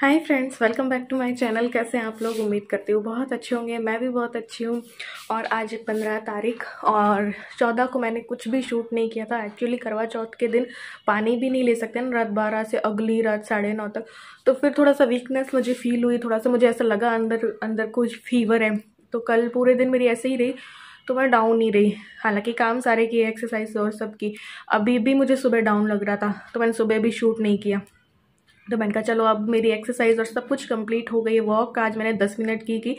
hi friends welcome back to my channel कैसे हैं आप लोग उम्मीद करते हो बहुत अच्छे होंगे मैं भी बहुत अच्छी हूँ और आज पंद्रह तारीख और चौदह को मैंने कुछ भी शूट नहीं किया था एक्चुअली करवा चौथ के दिन पानी भी नहीं ले सकते ना रात बारह से अगली रात साढ़े नौ तक तो फिर थोड़ा सा वीकनेस मुझे फील हुई थोड़ा सा मुझे ऐसा लगा अंदर अंदर कुछ फीवर है तो कल पूरे दिन मेरी ऐसे ही रही तो मैं डाउन नहीं रही हालांकि काम सारे किए एक्सरसाइज और सब की अभी भी मुझे सुबह डाउन लग रहा था तो मैंने सुबह भी शूट नहीं किया तो मैंने कहा चलो अब मेरी एक्सरसाइज और सब कुछ कंप्लीट हो गई है वॉक आज मैंने दस मिनट की की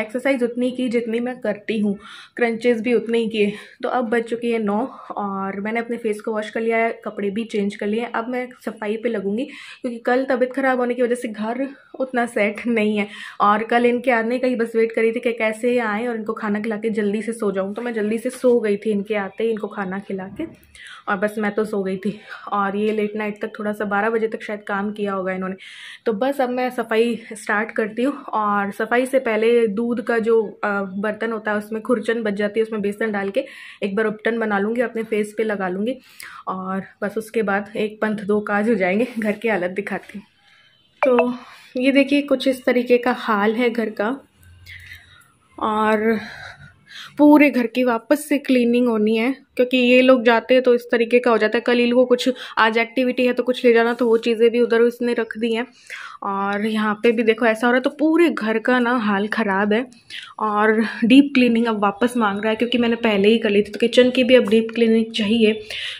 एक्सरसाइज उतनी की जितनी मैं करती हूँ क्रंचेज भी उतने ही किए तो अब बज चुकी है नौ और मैंने अपने फेस को वॉश कर लिया है कपड़े भी चेंज कर लिए हैं अब मैं सफाई पे लगूंगी क्योंकि कल तबीयत ख़राब होने की वजह से घर उतना सेट नहीं है और कल इनके आने का ही बस वेट करी थी कि कैसे आएँ और इनको खाना खिला के जल्दी से सो जाऊँ तो मैं जल्दी से सो गई थी इनके आते ही इनको खाना खिला के और बस मैं तो सो गई थी और ये लेट नाइट तक थोड़ा सा बारह बजे तक शायद काम किया किया होगा इन्होंने तो बस अब मैं सफाई स्टार्ट करती हूँ और सफाई से पहले दूध का जो बर्तन होता है उसमें खुरचन बच जाती है उसमें बेसन डाल के एक बार उपटन बना लूँगी अपने फेस पे लगा लूँगी और बस उसके बाद एक पंथ दो काज हो जाएंगे घर की हालत दिखाती हूँ तो ये देखिए कुछ इस तरीके का हाल है घर का और पूरे घर की वापस से क्लीनिंग होनी है क्योंकि ये लोग जाते हैं तो इस तरीके का हो जाता है कल इन लोगों को कुछ आज एक्टिविटी है तो कुछ ले जाना तो वो चीज़ें भी उधर उसने रख दी हैं और यहाँ पे भी देखो ऐसा हो रहा है तो पूरे घर का ना हाल ख़राब है और डीप क्लीनिंग अब वापस मांग रहा है क्योंकि मैंने पहले ही कर ली थी तो किचन की भी अब डीप क्लीनिंग चाहिए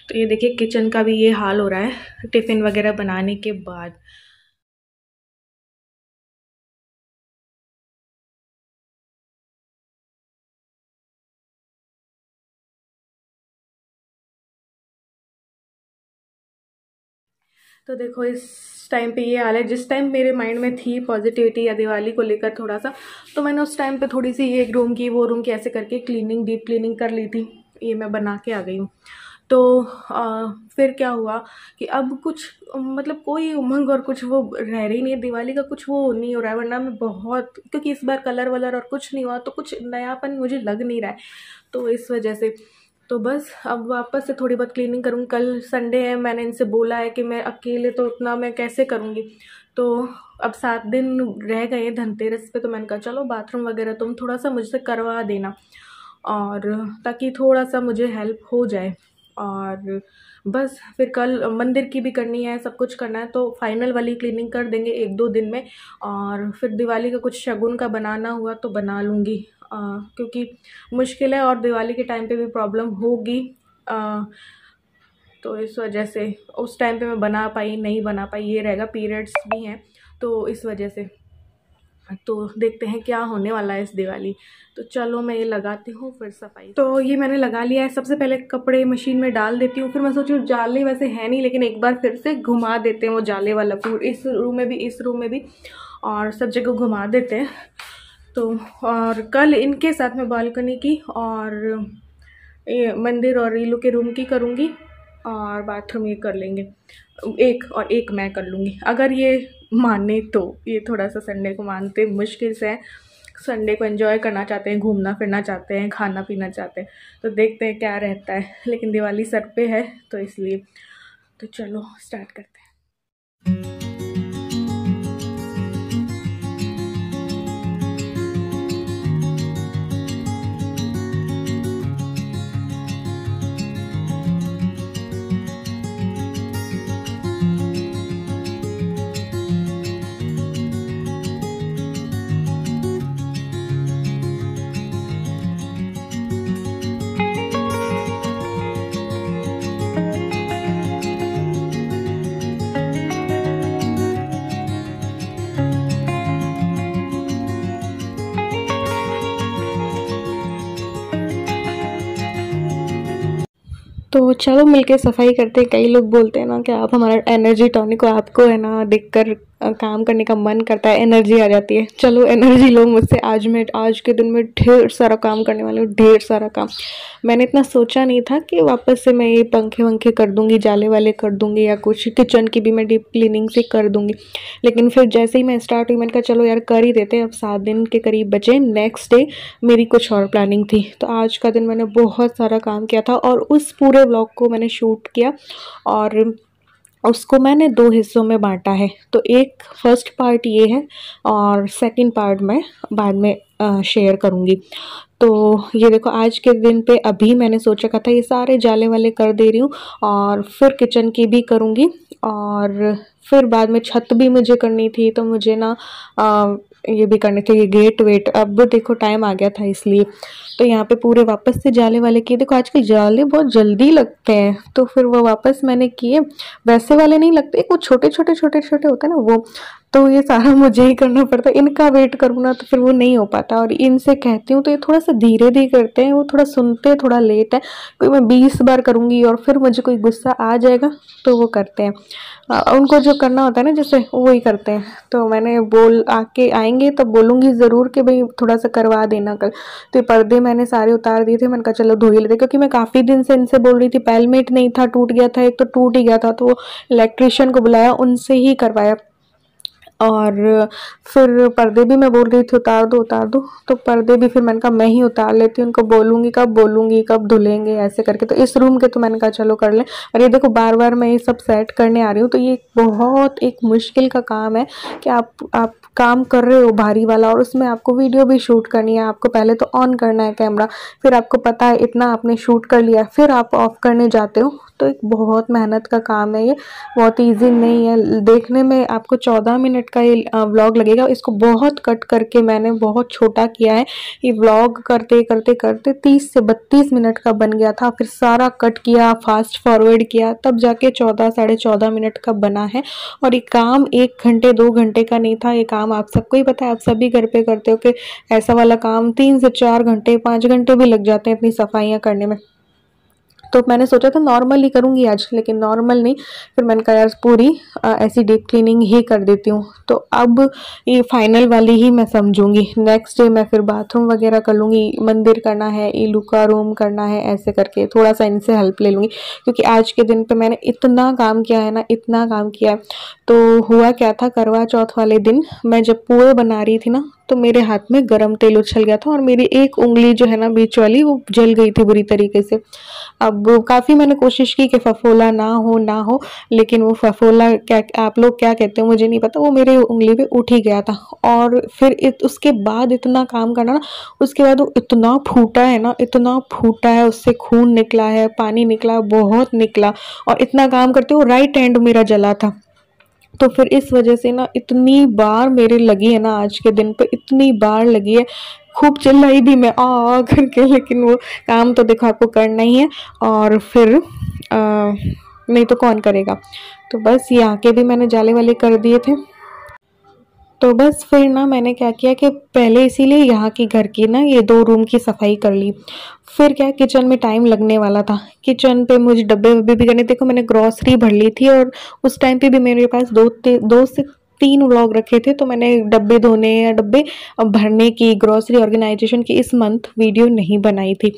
तो ये देखिए किचन का भी ये हाल हो रहा है टिफ़िन वगैरह बनाने के बाद तो देखो इस टाइम पे ये हाल है जिस टाइम मेरे माइंड में थी पॉजिटिविटी या दिवाली को लेकर थोड़ा सा तो मैंने उस टाइम पे थोड़ी सी एक रूम की वो रूम की ऐसे करके क्लीनिंग डीप क्लीनिंग कर ली थी ये मैं बना के आ गई हूँ तो आ, फिर क्या हुआ कि अब कुछ मतलब कोई उमंग और कुछ वो रह रही नहीं है दिवाली का कुछ वो नहीं हो रहा है वरना मैं बहुत क्योंकि इस बार कलर वलर और कुछ नहीं हुआ तो कुछ नयापन मुझे लग नहीं रहा है तो इस वजह से तो बस अब वापस से थोड़ी बहुत क्लीनिंग करूँ कल संडे है मैंने इनसे बोला है कि मैं अकेले तो उतना मैं कैसे करूँगी तो अब सात दिन रह गए धनतेरस पे तो मैंने कहा चलो बाथरूम वगैरह तुम थोड़ा सा मुझसे करवा देना और ताकि थोड़ा सा मुझे हेल्प हो जाए और बस फिर कल मंदिर की भी करनी है सब कुछ करना है तो फाइनल वाली क्लीनिंग कर देंगे एक दो दिन में और फिर दिवाली का कुछ शगुन का बनाना हुआ तो बना लूँगी क्योंकि मुश्किल है और दिवाली के टाइम पे भी प्रॉब्लम होगी तो इस वजह से उस टाइम पे मैं बना पाई नहीं बना पाई ये रहेगा पीरियड्स भी हैं तो इस वजह से तो देखते हैं क्या होने वाला है इस दिवाली तो चलो मैं ये लगाती हूँ फिर सफाई तो ये मैंने लगा लिया है सबसे पहले कपड़े मशीन में डाल देती हूँ फिर मैं सोची जाले वैसे है नहीं लेकिन एक बार फिर से घुमा देते हैं वो जाले वाला फूल इस रूम में भी इस रूम में भी और सब जगह घुमा देते हैं तो और कल इनके साथ में बालकनी की और ये मंदिर और रीलू के रूम की करूँगी और बाथरूम ये कर लेंगे एक और एक मैं कर लूँगी अगर ये माने तो ये थोड़ा सा संडे को मानते मुश्किल से है संडे को एंजॉय करना चाहते हैं घूमना फिरना चाहते हैं खाना पीना चाहते हैं तो देखते हैं क्या रहता है लेकिन दिवाली सर पे है तो इसलिए तो चलो स्टार्ट करते हैं तो चलो मिलके सफाई करते हैं कई लोग बोलते हैं ना कि आप हमारा एनर्जी टॉनिक हो आपको है ना देख कर काम करने का मन करता है एनर्जी आ जाती है चलो एनर्जी लो मुझसे आज मैं आज के दिन में ढेर सारा काम करने वाली हूँ ढेर सारा काम मैंने इतना सोचा नहीं था कि वापस से मैं ये पंखे वंखे कर दूँगी जाले वाले कर दूँगी या कुछ किचन की भी मैं डीप क्लिनिंग से कर दूँगी लेकिन फिर जैसे ही मैं स्टार्ट हुई मैंने कहा चलो यार कर ही देते अब सात दिन के करीब बचे नेक्स्ट डे मेरी कुछ और प्लानिंग थी तो आज का दिन मैंने बहुत सारा काम किया था और उस पूरे ब्लॉग को मैंने शूट किया और और उसको मैंने दो हिस्सों में बांटा है तो एक फर्स्ट पार्ट ये है और सेकंड पार्ट मैं बाद में शेयर करूँगी तो ये देखो आज के दिन पे अभी मैंने सोचा का था ये सारे जाले वाले कर दे रही हूँ और फिर किचन की भी करूँगी और फिर बाद में छत भी मुझे करनी थी तो मुझे ना आ, ये भी करने थे ये गेट वेट अब देखो टाइम आ गया था इसलिए तो यहाँ पे पूरे वापस से जाले वाले किए देखो आजकल जाले बहुत जल्दी लगते हैं तो फिर वो वापस मैंने किए वैसे वाले नहीं लगते वो छोटे छोटे छोटे छोटे होते हैं ना वो तो ये सारा मुझे ही करना पड़ता है इनका वेट करूँ ना तो फिर वो नहीं हो पाता और इनसे कहती हूँ तो ये थोड़ा सा धीरे धीरे करते हैं वो थोड़ा सुनते हैं थोड़ा लेट है क्योंकि मैं बीस बार करूँगी और फिर मुझे कोई गुस्सा आ जाएगा तो वो करते हैं आ, उनको जो करना होता है ना जैसे वो ही करते हैं तो मैंने बोल आके आएंगे तो बोलूँगी ज़रूर कि भाई थोड़ा सा करवा देना कल तो ये पर्दे मैंने सारे उतार दिए थे मैंने कहा चलो धो ही लेते क्योंकि मैं काफ़ी दिन से इनसे बोल रही थी पैलमेट नहीं था टूट गया था एक तो टूट ही गया था तो इलेक्ट्रिशियन को बुलाया उनसे ही करवाया और फिर पर्दे भी मैं बोल रही थी उतार दो उतार दो तो पर्दे भी फिर मैंने कहा मैं ही उतार लेती हूँ उनको बोलूँगी कब बोलूँगी कब धुलेंगे ऐसे करके तो इस रूम के तो मैंने कहा चलो कर लें और ये देखो बार बार मैं ये सब सेट करने आ रही हूँ तो ये बहुत एक मुश्किल का काम है कि आप आप काम कर रहे हो भारी वाला और उसमें आपको वीडियो भी शूट करनी है आपको पहले तो ऑन करना है कैमरा फिर आपको पता है इतना आपने शूट कर लिया फिर आप ऑफ करने जाते हो तो एक बहुत मेहनत का काम है ये बहुत ईजी नहीं है देखने में आपको चौदह मिनट मिनट का ये व्लॉग लगेगा इसको बहुत कट करके मैंने बहुत छोटा किया है ये व्लॉग करते करते करते तीस से बत्तीस मिनट का बन गया था फिर सारा कट किया फास्ट फॉरवर्ड किया तब जाके चौदह साढ़े चौदह मिनट का बना है और ये काम एक घंटे दो घंटे का नहीं था ये काम आप सबको ही पता है आप सभी घर पर करते हो कि ऐसा वाला काम तीन से चार घंटे पाँच घंटे भी लग जाते हैं अपनी सफाइयाँ करने में तो मैंने सोचा था नॉर्मल ही करूँगी आज लेकिन नॉर्मल नहीं फिर मैंने कहा यार पूरी ऐसी डीप क्लीनिंग ही कर देती हूँ तो अब ये फाइनल वाली ही मैं समझूंगी नेक्स्ट डे मैं फिर बाथरूम वगैरह कर लूँगी मंदिर करना है ईलू का रूम करना है ऐसे करके थोड़ा सा इनसे हेल्प ले लूँगी क्योंकि आज के दिन पर मैंने इतना काम किया है ना इतना काम किया है तो हुआ क्या था करवा चौथ वाले दिन मैं जब पूए बना रही थी ना तो मेरे हाथ में गर्म तेल उछल गया था और मेरी एक उंगली जो है ना बीच वाली वो जल गई थी बुरी तरीके से अब काफ़ी मैंने कोशिश की कि फफोला ना हो ना हो लेकिन वो फफोला क्या आप लोग क्या कहते हो मुझे नहीं पता वो मेरे उंगली पे उठ ही गया था और फिर इत, उसके बाद इतना काम करना ना उसके बाद वो इतना फूटा है ना इतना फूटा है उससे खून निकला है पानी निकला बहुत निकला और इतना काम करते हो राइट हैंड मेरा जला था तो फिर इस वजह से ना इतनी बार मेरे लगी है ना आज के दिन पे इतनी बार लगी है खूब चिल्लाई भी मैं आ करके लेकिन वो काम तो देखो आपको करना ही है और फिर आ, नहीं तो कौन करेगा तो बस ये आके भी मैंने जाले वाले कर दिए थे तो बस फिर ना मैंने क्या किया कि पहले इसीलिए यहाँ की घर की ना ये दो रूम की सफाई कर ली फिर क्या किचन में टाइम लगने वाला था किचन पे मुझे डब्बे वब्बे भी करने देखो मैंने ग्रॉसरी भर ली थी और उस टाइम पे भी मेरे पास दो दो से तीन व्लॉग रखे थे तो मैंने डब्बे धोने या डब्बे भरने की ग्रॉसरी ऑर्गेनाइजेशन की इस मंथ वीडियो नहीं बनाई थी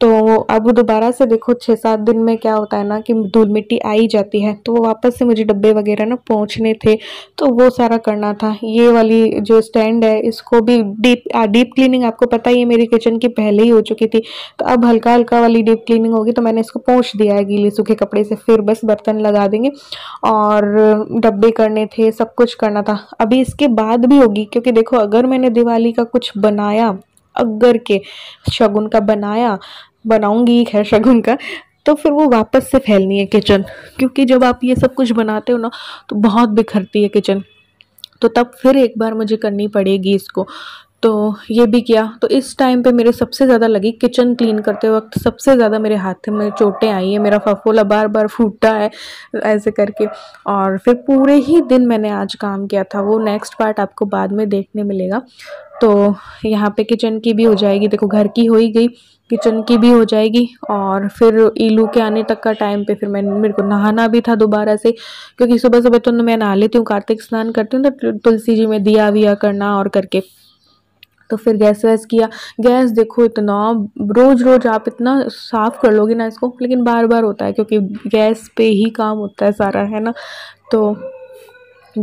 तो अब दोबारा से देखो छः सात दिन में क्या होता है ना कि धूल मिट्टी आ ही जाती है तो वो वापस से मुझे डब्बे वगैरह ना पहुँचने थे तो वो सारा करना था ये वाली जो स्टैंड है इसको भी डीप डीप क्लीनिंग आपको पता ही है मेरी किचन की पहले ही हो चुकी थी तो अब हल्का हल्का वाली डीप क्लीनिंग होगी तो मैंने इसको पहुँच दिया है गीले सूखे कपड़े से फिर बस बर्तन लगा देंगे और डब्बे करने थे सब कुछ करना था अभी इसके बाद भी होगी क्योंकि देखो अगर मैंने दिवाली का कुछ बनाया अगर के शगुन का बनाया बनाऊंगी खैर शगुन का तो फिर वो वापस से फैलनी है किचन क्योंकि जब आप ये सब कुछ बनाते हो ना तो बहुत बिखरती है किचन तो तब फिर एक बार मुझे करनी पड़ेगी इसको तो ये भी किया तो इस टाइम पे मेरे सबसे ज़्यादा लगी किचन क्लीन करते वक्त सबसे ज़्यादा मेरे हाथ में चोटें आई है मेरा फफोला बार बार फूटा है ऐसे करके और फिर पूरे ही दिन मैंने आज काम किया था वो नेक्स्ट पार्ट आपको बाद में देखने मिलेगा तो यहाँ पे किचन की भी हो जाएगी देखो घर की हो ही गई किचन की भी हो जाएगी और फिर ईलू के आने तक का टाइम पे फिर मैंने मेरे को नहाना भी था दोबारा से क्योंकि सुबह सुबह तो मैं नहा लेती हूँ कार्तिक स्नान करती हूँ तो तुलसी जी में दिया विया करना और करके तो फिर गैस वैस किया गैस देखो इतना रोज़ रोज़ आप इतना साफ़ कर लोगे ना इसको लेकिन बार बार होता है क्योंकि गैस पे ही काम होता है सारा है ना तो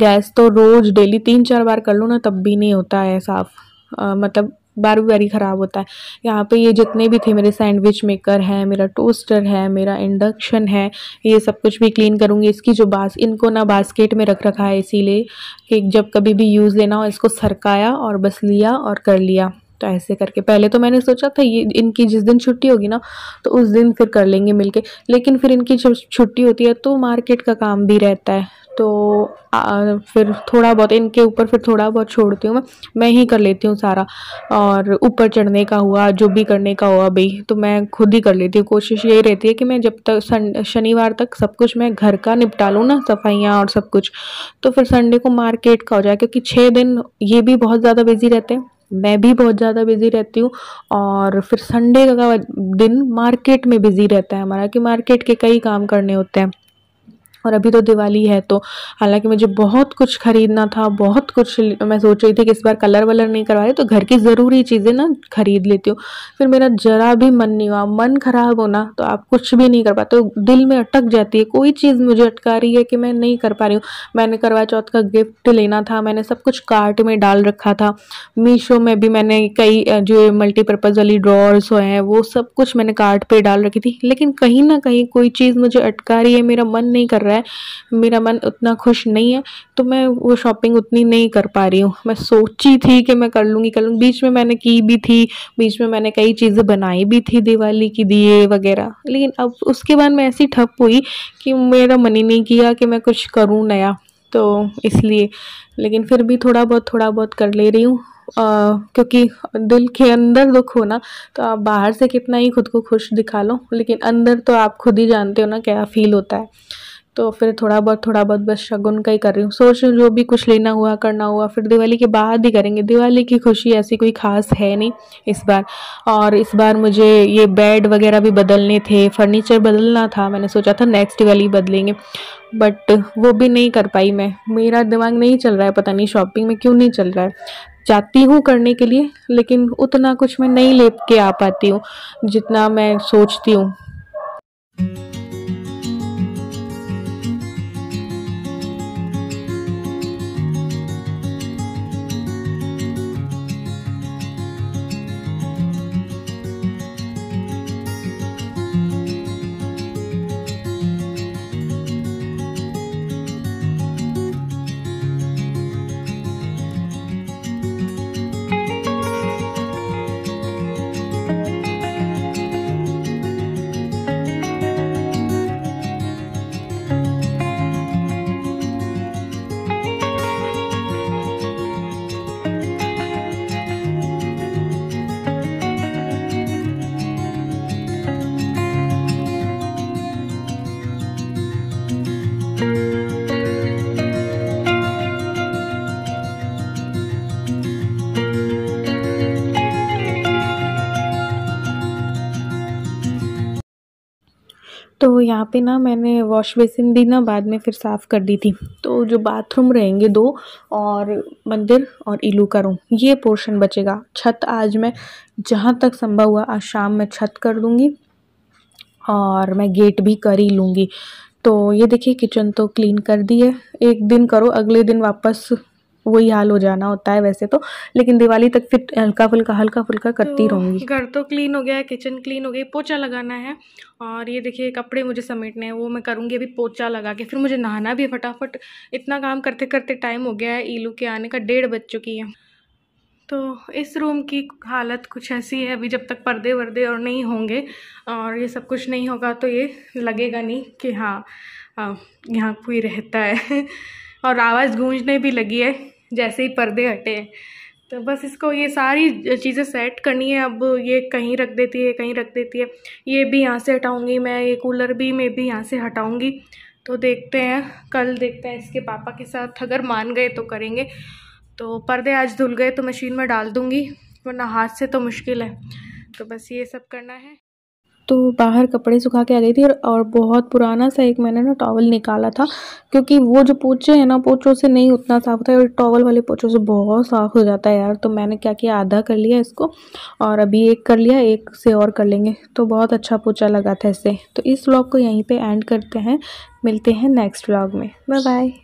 गैस तो रोज़ डेली तीन चार बार कर लो ना तब भी नहीं होता है साफ़ मतलब बार बारी ख़राब होता है यहाँ पे ये जितने भी थे मेरे सैंडविच मेकर है मेरा टोस्टर है मेरा इंडक्शन है ये सब कुछ भी क्लीन करूँगी इसकी जो बास इनको ना बास्केट में रख रखा है इसीलिए कि जब कभी भी यूज़ लेना हो इसको सरकाया और बस लिया और कर लिया तो ऐसे करके पहले तो मैंने सोचा था ये इनकी जिस दिन छुट्टी होगी ना तो उस दिन फिर कर लेंगे मिलके लेकिन फिर इनकी जब छुट्टी होती है तो मार्केट का काम भी रहता है तो आ, फिर थोड़ा बहुत इनके ऊपर फिर थोड़ा बहुत छोड़ती हूँ मैं मैं ही कर लेती हूँ सारा और ऊपर चढ़ने का हुआ जो भी करने का हुआ भाई तो मैं खुद ही कर लेती हूँ कोशिश यही रहती है कि मैं जब तक शनिवार तक सब कुछ मैं घर का निपटा लूँ ना सफाइयाँ और सब कुछ तो फिर संडे को मार्केट का हो जाए क्योंकि छः दिन ये भी बहुत ज़्यादा बिजी रहते हैं मैं भी बहुत ज़्यादा बिज़ी रहती हूँ और फिर संडे का दिन मार्केट में बिज़ी रहता है हमारा कि मार्केट के कई काम करने होते हैं और अभी तो दिवाली है तो हालांकि मुझे बहुत कुछ खरीदना था बहुत कुछ मैं सोच रही थी कि इस बार कलर वलर नहीं करवा रही तो घर की ज़रूरी चीज़ें ना खरीद लेती हूँ फिर मेरा ज़रा भी मन नहीं हुआ मन खराब हो ना तो आप कुछ भी नहीं कर पाते तो दिल में अटक जाती है कोई चीज़ मुझे अटका रही है कि मैं नहीं कर पा रही हूँ मैंने करवा चौथ का गिफ्ट लेना था मैंने सब कुछ कार्ट में डाल रखा था मीशो में भी मैंने कई जो मल्टीपर्पज़ वाली ड्रॉर्स हैं वो सब कुछ मैंने कार्ट पर डाल रखी थी लेकिन कहीं ना कहीं कोई चीज़ मुझे अटका रही है मेरा मन नहीं कर रहा रहा है मेरा मन उतना खुश नहीं है तो मैं वो शॉपिंग उतनी नहीं कर पा रही हूँ मैं सोची थी कि मैं कर लूँगी कर लूँगी बीच में मैंने की भी थी बीच में मैंने कई चीज़ें बनाई भी थी दिवाली की दिए वगैरह लेकिन अब उसके बाद मैं ऐसी ठप हुई कि मेरा मन ही नहीं किया कि मैं कुछ करूँ नया तो इसलिए लेकिन फिर भी थोड़ा बहुत थोड़ा बहुत कर ले रही हूँ क्योंकि दिल के अंदर दुख हो ना तो आप बाहर से कितना ही खुद को खुश दिखा लो लेकिन अंदर तो आप खुद ही जानते हो ना क्या फील होता है तो फिर थोड़ा बहुत थोड़ा बहुत बस शगुन का ही कर रही हूँ सोच रही हूँ जो भी कुछ लेना हुआ करना हुआ फिर दिवाली के बाद ही करेंगे दिवाली की खुशी ऐसी कोई ख़ास है नहीं इस बार और इस बार मुझे ये बेड वगैरह भी बदलने थे फर्नीचर बदलना था मैंने सोचा था नेक्स्ट दिवाली बदलेंगे बट वो भी नहीं कर पाई मैं मेरा दिमाग नहीं चल रहा है पता नहीं शॉपिंग में क्यों नहीं चल रहा है चाहती हूँ करने के लिए लेकिन उतना कुछ मैं नहीं ले के आ पाती हूँ जितना मैं सोचती हूँ यहाँ पे ना मैंने वॉश बेसिन भी ना बाद में फिर साफ़ कर दी थी तो जो बाथरूम रहेंगे दो और मंदिर और इलू का रूम ये पोर्शन बचेगा छत आज मैं जहाँ तक संभव हुआ आज शाम मैं छत कर दूँगी और मैं गेट भी कर ही लूँगी तो ये देखिए किचन तो क्लीन कर दी है एक दिन करो अगले दिन वापस वही हाल हो जाना होता है वैसे तो लेकिन दिवाली तक फिर हल्का फुल्का हल्का फुल्का तो करती तो रहूँगी घर तो क्लीन हो गया है किचन क्लीन हो गई पोचा लगाना है और ये देखिए कपड़े मुझे समेटने हैं वो मैं करूँगी अभी पोचा लगा के फिर मुझे नहाना भी है फटाफट इतना काम करते करते टाइम हो गया है ईलू के आने का डेढ़ बज चुकी है तो इस रूम की हालत कुछ ऐसी है अभी जब तक पर्दे वर्दे और नहीं होंगे और ये सब कुछ नहीं होगा तो ये लगेगा नहीं कि हाँ यहाँ कोई रहता है और आवाज़ गूंजने भी लगी है जैसे ही पर्दे हटे तो बस इसको ये सारी चीज़ें सेट करनी है अब ये कहीं रख देती है कहीं रख देती है ये भी यहाँ से हटाऊंगी मैं ये कूलर भी मैं भी यहाँ से हटाऊंगी तो देखते हैं कल देखते हैं इसके पापा के साथ अगर मान गए तो करेंगे तो पर्दे आज धुल गए तो मशीन में डाल दूँगी वरना हाथ से तो मुश्किल है तो बस ये सब करना है तो बाहर कपड़े सुखा के आ गई थी और, और बहुत पुराना सा एक मैंने ना टॉवल निकाला था क्योंकि वो जो पोचे हैं ना पोचों से नहीं उतना साफ होता है और टॉवल वाले पोचों से बहुत साफ़ हो जाता है यार तो मैंने क्या किया आधा कर लिया इसको और अभी एक कर लिया एक से और कर लेंगे तो बहुत अच्छा पोचा लगा था इससे तो इस व्लॉग को यहीं पर एंड करते हैं मिलते हैं नेक्स्ट व्लॉग में बाय बाय